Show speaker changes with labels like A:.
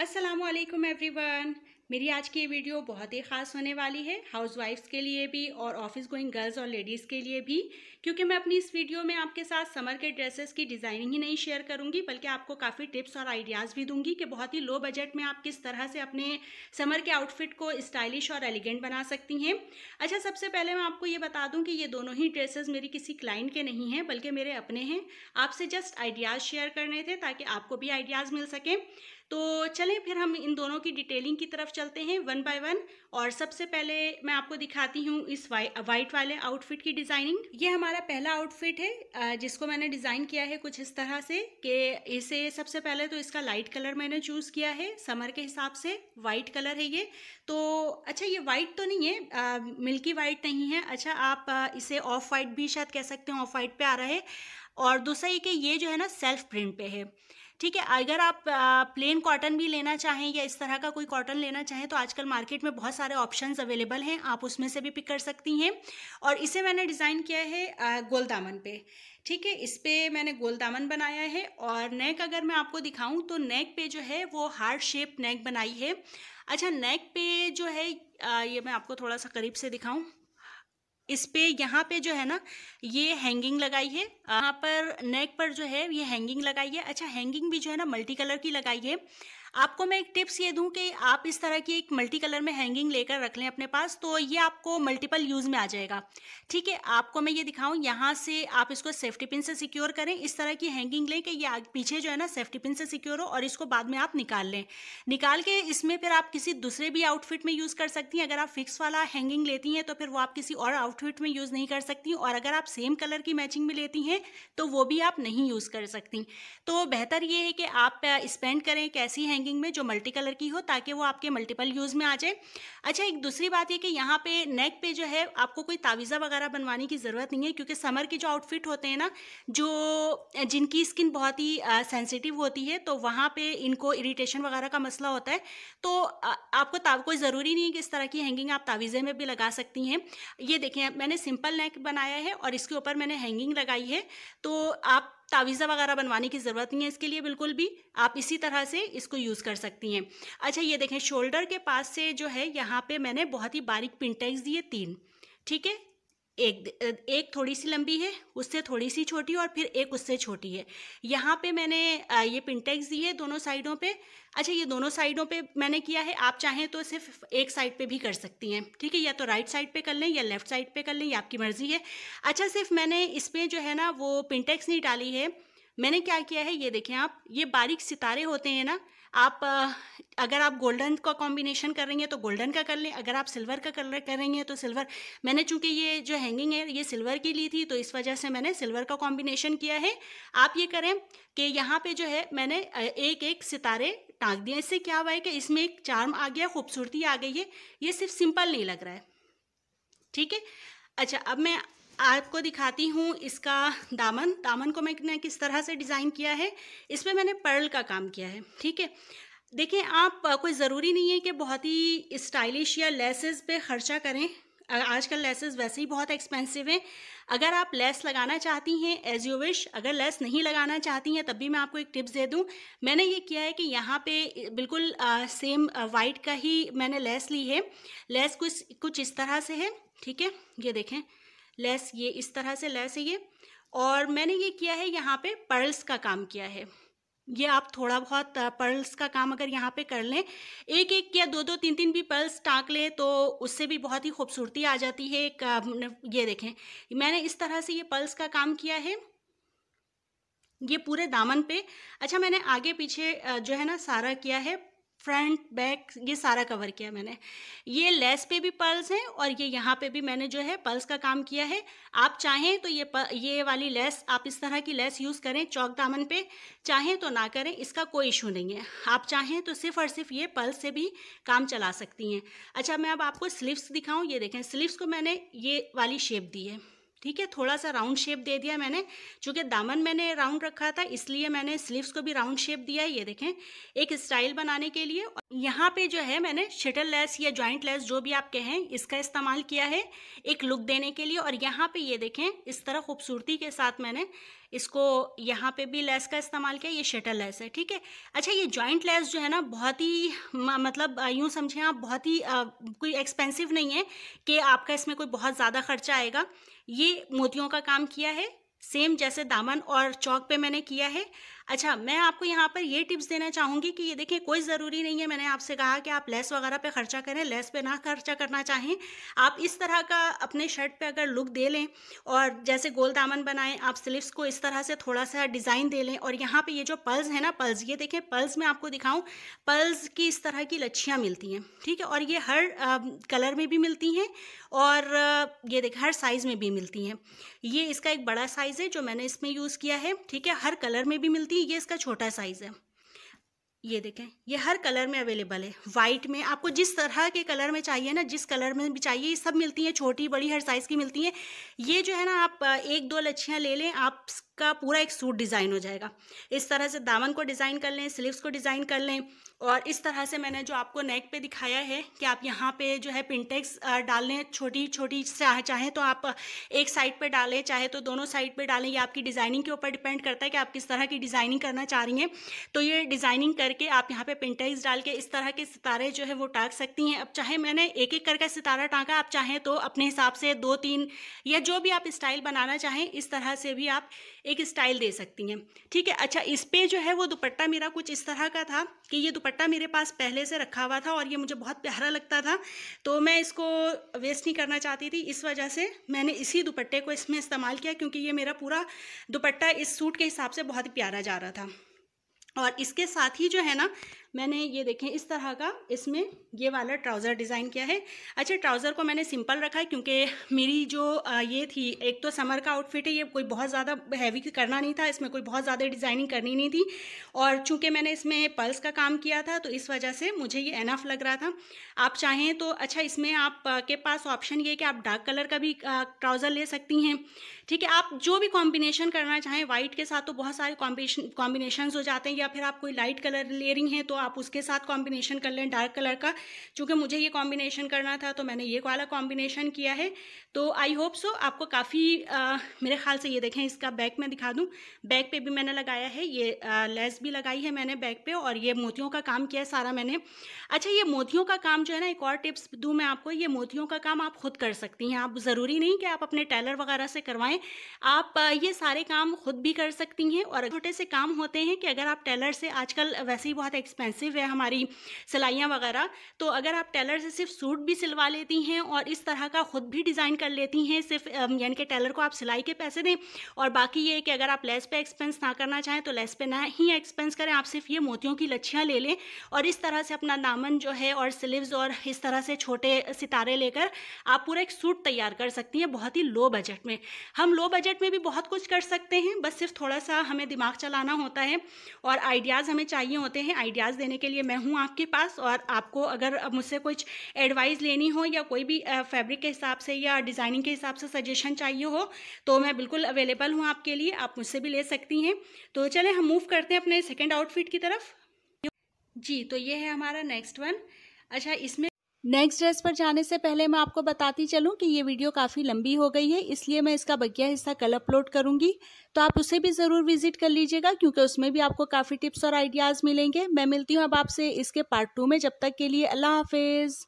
A: every everyone मेरी आज की ये वीडियो बहुत ही ख़ास होने वाली है हाउस वाइफ्स के लिए भी और ऑफिस गोइंग गर्ल्स और लेडीज़ के लिए भी क्योंकि मैं अपनी इस वीडियो में आपके साथ समर के ड्रेसेस की डिज़ाइनिंग ही नहीं शेयर करूंगी बल्कि आपको काफ़ी टिप्स और आइडियाज़ भी दूंगी कि बहुत ही लो बजट में आप किस तरह से अपने समर के आउटफिट को स्टाइलिश और एलिगेंट बना सकती हैं अच्छा सबसे पहले मैं आपको ये बता दूँ कि ये दोनों ही ड्रेसेज मेरी किसी क्लाइंट के नहीं हैं बल्कि मेरे अपने हैं आपसे जस्ट आइडियाज़ शेयर करने थे ताकि आपको भी आइडियाज़ मिल सकें तो चलें फिर हम इन दोनों की डिटेलिंग की तरफ चलते हैं वन बाय वन और सबसे पहले मैं आपको दिखाती हूँ इस वाइट वाले आउटफिट की डिज़ाइनिंग ये हमारा पहला आउटफिट है जिसको मैंने डिज़ाइन किया है कुछ इस तरह से कि इसे सबसे पहले तो इसका लाइट कलर मैंने चूज़ किया है समर के हिसाब से वाइट कलर है ये तो अच्छा ये वाइट तो नहीं है आ, मिल्की वाइट नहीं है अच्छा आप इसे ऑफ वाइट भी शायद कह सकते हैं ऑफ वाइट पे आ रहा है और दूसरा ये कि ये जो है ना सेल्फ प्रिंट पे है ठीक है अगर आप प्लेन कॉटन भी लेना चाहें या इस तरह का कोई कॉटन लेना चाहें तो आजकल मार्केट में बहुत सारे ऑप्शंस अवेलेबल हैं आप उसमें से भी पिक कर सकती हैं और इसे मैंने डिज़ाइन किया है गोल दामन पे ठीक है इस पर मैंने गोल दामन बनाया है और नेक अगर मैं आपको दिखाऊँ तो नेक पे जो है वो हार्ड शेप नेक बनाई है अच्छा नेक पे जो है ये मैं आपको थोड़ा सा करीब से दिखाऊँ इस पे यहाँ पे जो है ना ये हैंगिंग लगाई है यहाँ पर नेक पर जो है ये हैंगिंग लगाई है अच्छा हैंगिंग भी जो है ना मल्टी कलर की लगाई है आपको मैं एक टिप्स ये दूं कि आप इस तरह की एक मल्टी कलर में हैंगिंग लेकर रख लें अपने पास तो ये आपको मल्टीपल यूज़ में आ जाएगा ठीक है आपको मैं ये दिखाऊं यहाँ से आप इसको सेफ्टी पिन से सिक्योर करें इस तरह की हैंगिंग लें कि ये पीछे जो है ना सेफ्टी पिन से सिक्योर हो और इसको बाद में आप निकाल लें निकाल के इसमें फिर आप किसी दूसरे भी आउटफिट में यूज़ कर सकती हैं अगर आप फिक्स वाला हैंगिंग लेती हैं तो फिर वो आप किसी और आउटफिट में यूज़ नहीं कर सकती और अगर आप सेम कलर की मैचिंग में लेती हैं तो वो भी आप नहीं यूज़ कर सकती तो बेहतर ये है कि आप स्पेंड करें कैसी हैंगिंग हैंगिंग में जो मल्टी कलर की हो ताकि वो आपके मल्टीपल यूज़ में आ जाए अच्छा एक दूसरी बात ये कि यहाँ पे नेक पे जो है आपको कोई तावीज़ा वगैरह बनवाने की ज़रूरत नहीं है क्योंकि समर के जो आउटफिट होते हैं ना जो जिनकी स्किन बहुत ही सेंसिटिव होती है तो वहाँ पर इनको इरीटेशन वगैरह का मसला होता है तो आ, आपको ताव कोई ज़रूरी नहीं है कि इस तरह की हैंगिंग आप तावीज़े में भी लगा सकती हैं ये देखें मैंने सिंपल नेक बनाया है और इसके ऊपर मैंने हैंगिंग लगाई है तो आप तावीज़ा वगैरह बनवाने की ज़रूरत नहीं है इसके लिए बिल्कुल भी आप इसी तरह से इसको यूज़ कर सकती हैं अच्छा ये देखें शोल्डर के पास से जो है यहाँ पे मैंने बहुत ही बारीक पिंटेक्स दिए तीन ठीक है एक एक थोड़ी सी लंबी है उससे थोड़ी सी छोटी और फिर एक उससे छोटी है यहाँ पे मैंने ये पिनटेक्स दी है दोनों साइडों पे अच्छा ये दोनों साइडों पे मैंने किया है आप चाहें तो सिर्फ एक साइड पे भी कर सकती हैं ठीक है या तो राइट साइड पे कर लें या लेफ्ट साइड पे कर लें ये आपकी मर्ज़ी है अच्छा सिर्फ मैंने इसमें जो है ना वो पिनटेक्स नहीं डाली है मैंने क्या किया है ये देखें आप ये बारीक सितारे होते हैं ना आप अगर आप गोल्डन का कॉम्बिनेशन कर रही हैं तो गोल्डन का कर लें अगर आप सिल्वर का कलर कर रही हैं तो सिल्वर मैंने चूंकि ये जो हैंगिंग है ये सिल्वर की ली थी तो इस वजह से मैंने सिल्वर का कॉम्बिनेशन किया है आप ये करें कि यहाँ पे जो है मैंने एक एक सितारे टाँग दिए इससे क्या हुआ है कि इसमें एक चार्म आ गया खूबसूरती आ गई है ये सिर्फ सिंपल नहीं लग रहा है ठीक है अच्छा अब मैं आपको दिखाती हूँ इसका दामन दामन को मैंने किस तरह से डिज़ाइन किया है इस पर मैंने पर्ल का काम किया है ठीक है देखें आप कोई ज़रूरी नहीं है कि बहुत ही स्टाइलिश या लेसेस पे खर्चा करें आजकल लेसेस वैसे ही बहुत एक्सपेंसिव हैं अगर आप लेस लगाना चाहती हैं एज यू विश अगर लेस नहीं लगाना चाहती हैं तब भी मैं आपको एक टिप्स दे दूं मैंने ये किया है कि यहाँ पे बिल्कुल आ, सेम वाइट का ही मैंने लेस ली है लेस कुछ कुछ इस तरह से है ठीक है ये देखें लेस ये इस तरह से लेस है ये और मैंने ये किया है यहाँ पे पर्ल्स का काम किया है ये आप थोड़ा बहुत पर्ल्स का काम अगर यहाँ पे कर लें एक एक या दो दो तीन तीन भी पर्ल्स टाँक लें तो उससे भी बहुत ही खूबसूरती आ जाती है एक ये देखें मैंने इस तरह से ये पर्ल्स का काम किया है ये पूरे दामन पे अच्छा मैंने आगे पीछे जो है ना सारा किया है फ्रंट बैक ये सारा कवर किया मैंने ये लेस पे भी पर्ल्स हैं और ये यहाँ पे भी मैंने जो है पर्ल्स का काम किया है आप चाहें तो ये पर, ये वाली लेस आप इस तरह की लेस यूज़ करें चौक दामन पे चाहें तो ना करें इसका कोई इशू नहीं है आप चाहें तो सिर्फ और सिर्फ ये पर्ल्स से भी काम चला सकती हैं अच्छा मैं अब आपको स्लीव्स दिखाऊँ ये देखें स्लीव्स को मैंने ये वाली शेप दी है ठीक है थोड़ा सा राउंड शेप दे दिया मैंने चूँकि दामन मैंने राउंड रखा था इसलिए मैंने स्लीव्स को भी राउंड शेप दिया है ये देखें एक स्टाइल बनाने के लिए यहाँ पे जो है मैंने शटल लेस या जॉइंट लेस जो भी आप कहें इसका इस्तेमाल किया है एक लुक देने के लिए और यहाँ पे ये देखें इस तरह खूबसूरती के साथ मैंने इसको यहाँ पे भी लेस का इस्तेमाल किया ये शटल लेस है ठीक है अच्छा ये जॉइंट लेस जो है ना बहुत ही मतलब यूँ समझें आप बहुत ही आ, कोई एक्सपेंसिव नहीं है कि आपका इसमें कोई बहुत ज़्यादा खर्चा आएगा ये मोतियों का काम किया है सेम जैसे दामन और चौक पे मैंने किया है अच्छा मैं आपको यहाँ पर ये टिप्स देना चाहूँगी कि ये देखिए कोई ज़रूरी नहीं है मैंने आपसे कहा कि आप लेस वगैरह पे खर्चा करें लेस पे ना खर्चा करना चाहें आप इस तरह का अपने शर्ट पे अगर लुक दे लें और जैसे गोल दामन बनाएं आप स्लीव्स को इस तरह से थोड़ा सा डिज़ाइन दे लें और यहाँ पर ये जो पल्स है ना पल्स ये देखें पल्स में आपको दिखाऊँ पल्स की इस तरह की लच्छियाँ मिलती हैं ठीक है और ये हर कलर में भी मिलती हैं और ये देखें हर साइज़ में भी मिलती हैं ये इसका एक बड़ा साइज़ है जो मैंने इसमें यूज़ किया है ठीक है हर कलर में भी मिलती ये इसका छोटा साइज़ है ये देखें ये हर कलर में अवेलेबल है वाइट में आपको जिस तरह के कलर में चाहिए ना जिस कलर में भी चाहिए ये सब मिलती हैं छोटी बड़ी हर साइज़ की मिलती हैं ये जो है ना आप एक दो लच्छियाँ ले लें आपका पूरा एक सूट डिज़ाइन हो जाएगा इस तरह से दामन को डिज़ाइन कर लें स्लीव्स को डिज़ाइन कर लें और इस तरह से मैंने जो आपको नेक पे दिखाया है कि आप यहाँ पे जो है पिंटेक्स डाल लें छोटी छोटी चाहें तो आप एक साइड पे डालें चाहे तो दोनों साइड पे डालें ये आपकी डिज़ाइनिंग के ऊपर डिपेंड करता है कि आप किस तरह की डिज़ाइनिंग करना चाह रही हैं तो ये डिज़ाइनिंग करके आप यहाँ पे पिंटेक्स डाल के इस तरह के सितारे जो है वो टाँग सकती हैं अब चाहे मैंने एक एक करके सितारा टाँगा आप चाहें तो अपने हिसाब से दो तीन या जो भी आप स्टाइल बनाना चाहें इस तरह से भी आप एक स्टाइल दे सकती हैं ठीक है अच्छा इस पर जो है वो दुपट्टा मेरा कुछ इस तरह का था कि ये दुपट्टा दुपट्टा मेरे पास पहले से रखा हुआ था और ये मुझे बहुत प्यारा लगता था तो मैं इसको वेस्ट नहीं करना चाहती थी इस वजह से मैंने इसी दुपट्टे को इसमें इस्तेमाल किया क्योंकि ये मेरा पूरा दुपट्टा इस सूट के हिसाब से बहुत ही प्यारा जा रहा था और इसके साथ ही जो है ना मैंने ये देखें इस तरह का इसमें ये वाला ट्राउज़र डिज़ाइन किया है अच्छा ट्राउज़र को मैंने सिंपल रखा है क्योंकि मेरी जो ये थी एक तो समर का आउटफिट है ये कोई बहुत ज़्यादा हैवी करना नहीं था इसमें कोई बहुत ज़्यादा डिज़ाइनिंग करनी नहीं थी और चूँकि मैंने इसमें पल्स का काम किया था तो इस वजह से मुझे ये एनफ लग रहा था आप चाहें तो अच्छा इसमें आप के पास ऑप्शन ये कि आप डार्क कलर का भी ट्राउज़र ले सकती हैं ठीक है आप जो भी कॉम्बिनेशन करना चाहें वाइट के साथ तो बहुत सारे कॉम्बिनेशन हो जाते हैं या फिर आप कोई लाइट कलर ले रही हैं तो आप उसके साथ कॉम्बिनेशन कर लें डार्क कलर का चूँकि मुझे ये कॉम्बिनेशन करना था तो मैंने ये वाला कॉम्बिनेशन किया है तो आई होप सो आपको काफ़ी मेरे ख्याल से ये देखें इसका बैक मैं दिखा दूँ बैक पे भी मैंने लगाया है ये लेस भी लगाई है मैंने बैक पे और ये मोतियों का काम किया है सारा मैंने अच्छा ये मोतियों का काम जो है ना एक और टिप्स दूँ मैं आपको ये मोतियों का काम आप खुद कर सकती हैं आप ज़रूरी नहीं कि आप अपने टेलर वगैरह से करवाएं आप ये सारे काम खुद भी कर सकती हैं और छोटे से काम होते हैं कि अगर आप टेलर से आजकल वैसे ही बहुत एक्सपेंसिव एक्सपेंसिव है हमारी सिलाइयाँ वगैरह तो अगर आप टेलर से सिर्फ सूट भी सिलवा लेती हैं और इस तरह का ख़ुद भी डिज़ाइन कर लेती हैं सिर्फ यानी कि टेलर को आप सिलाई के पैसे दें और बाकी ये कि अगर आप लेस पे एक्सपेंस ना करना चाहें तो लेस पे ना ही एक्सपेंस करें आप सिर्फ ये मोतियों की लच्छियाँ ले लें और इस तरह से अपना दामन जो है और स्लीव्स और इस तरह से छोटे सितारे लेकर आप पूरा एक सूट तैयार कर सकती हैं बहुत ही लो बजट में हम लो बजट में भी बहुत कुछ कर सकते हैं बस सिर्फ थोड़ा सा हमें दिमाग चलाना होता है और आइडियाज़ हमें चाहिए होते हैं आइडियाज़ देने के लिए मैं हूँ आपके पास और आपको अगर मुझसे कुछ एडवाइस लेनी हो या कोई भी फैब्रिक के हिसाब से या डिज़ाइनिंग के हिसाब से सजेशन चाहिए हो तो मैं बिल्कुल अवेलेबल हूँ आपके लिए आप मुझसे भी ले सकती हैं तो चले हम मूव करते हैं अपने सेकेंड आउटफिट की तरफ जी तो ये है हमारा नेक्स्ट वन अच्छा इसमें नेक्स्ट ड्रेस पर जाने से पहले मैं आपको बताती चलूँ कि ये वीडियो काफ़ी लंबी हो गई है इसलिए मैं इसका बगिया हिस्सा कल अपलोड करूँगी तो आप उसे भी ज़रूर विजिट कर लीजिएगा क्योंकि उसमें भी आपको काफ़ी टिप्स और आइडियाज़ मिलेंगे मैं मिलती हूँ अब आपसे इसके पार्ट टू में जब तक के लिए अल्लाह हाफिज़